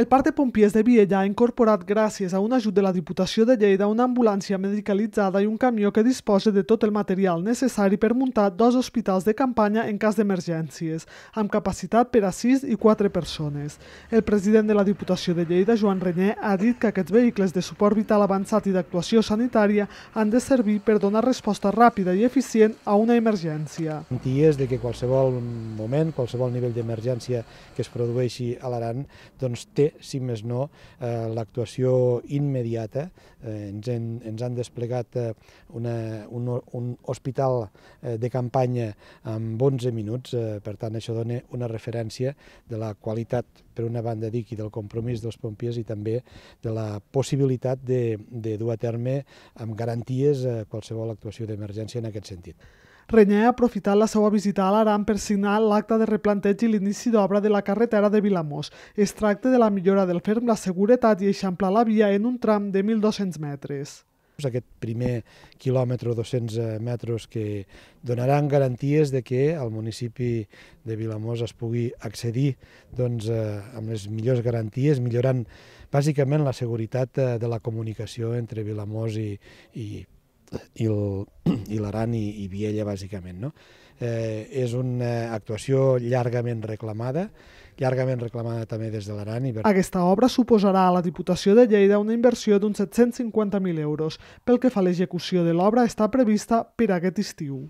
El Parc de Pompiers de Viella ha incorporat, gràcies a un ajut de la Diputació de Lleida, una ambulància medicalitzada i un camió que disposa de tot el material necessari per muntar dos hospitals de campanya en cas d'emergències, amb capacitat per a 6 i 4 persones. El president de la Diputació de Lleida, Joan René, ha dit que aquests vehicles de suport vital avançat i d'actuació sanitària han de servir per donar resposta ràpida i eficient a una emergència. Garanties de que qualsevol moment, qualsevol nivell d'emergència que es produeixi a l'Aran, doncs té si més no, eh, l'actuació immediata. Eh, ens, hem, ens han desplegat eh, una, un, un hospital eh, de campanya en 11 minuts, eh, per tant això dona una referència de la qualitat, per una banda dic, i del compromís dels pompiers i també de la possibilitat de, de dur a terme amb garanties eh, qualsevol actuació d'emergència en aquest sentit. Renyer ha aprofitat la seva visita a l'Aran per signar l'acte de replanteig i l'inici d'obra de la carretera de Vilamós. Es tracta de la millora del ferm, la seguretat i eixamplar la via en un tram de 1.200 metres aquest primer quilòmetre o 200 eh, metres que donaran garanties de que el municipi de Vilamós es pugui accedir doncs, eh, amb les millors garanties, millorant bàsicament la seguretat eh, de la comunicació entre Vilamós i, i i l'Aran i, i Viella, bàsicament. No? Eh, és una actuació llargament reclamada, llargament reclamada també des de l'Aran. I... Aquesta obra suposarà a la Diputació de Lleida una inversió d'uns 750.000 euros. Pel que fa a l'execució de l'obra, està prevista per aquest estiu.